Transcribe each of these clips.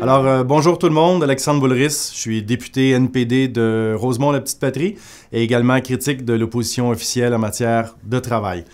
Alors, euh, bonjour tout le monde, Alexandre Boulris, je suis député NPD de Rosemont-la-Petite-Patrie et également critique de l'opposition officielle en matière de travail.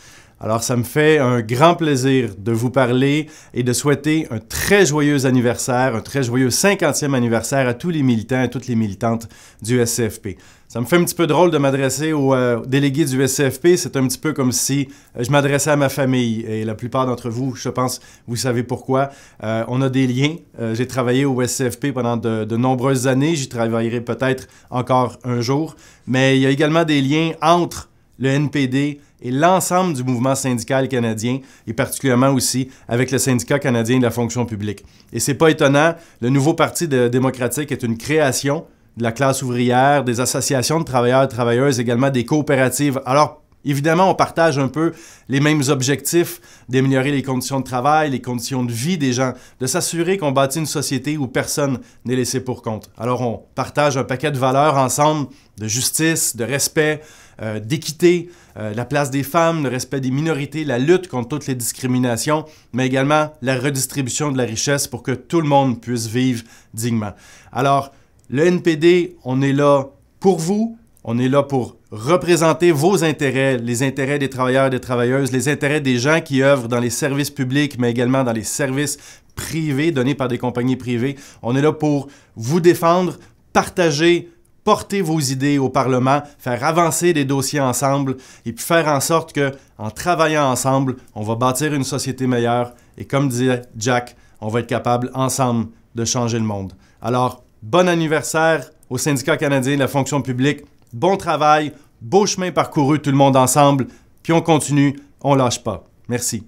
Alors ça me fait un grand plaisir de vous parler et de souhaiter un très joyeux anniversaire, un très joyeux 50e anniversaire à tous les militants et toutes les militantes du SCFP. Ça me fait un petit peu drôle de m'adresser aux euh, délégués du SCFP, c'est un petit peu comme si euh, je m'adressais à ma famille et la plupart d'entre vous, je pense, vous savez pourquoi. Euh, on a des liens, j'ai travaillé au SCFP pendant de nombreuses années, j'y travaillerai peut-être encore un jour, mais il y a également des liens entre le NPD et l'ensemble du mouvement syndical canadien, et particulièrement aussi avec le syndicat canadien de la fonction publique. Et c'est pas étonnant, le nouveau parti démocratique est une création de la classe ouvrière, des associations de travailleurs et travailleuses, également des coopératives. Alors, Évidemment, on partage un peu les mêmes objectifs d'améliorer les conditions de travail, les conditions de vie des gens, de s'assurer qu'on bâtit une société où personne n'est laissé pour compte. Alors on partage un paquet de valeurs ensemble, de justice, de respect, euh, d'équité, euh, la place des femmes, le respect des minorités, la lutte contre toutes les discriminations, mais également la redistribution de la richesse pour que tout le monde puisse vivre dignement. Alors, le NPD, on est là pour vous, on est là pour représenter vos intérêts, les intérêts des travailleurs et des travailleuses, les intérêts des gens qui œuvrent dans les services publics, mais également dans les services privés donnés par des compagnies privées. On est là pour vous défendre, partager, porter vos idées au Parlement, faire avancer des dossiers ensemble et puis faire en sorte que, en travaillant ensemble, on va bâtir une société meilleure. Et comme disait Jack, on va être capable ensemble de changer le monde. Alors, bon anniversaire au syndicat canadien de la fonction publique. Bon travail, beau chemin parcouru tout le monde ensemble, puis on continue, on lâche pas. Merci.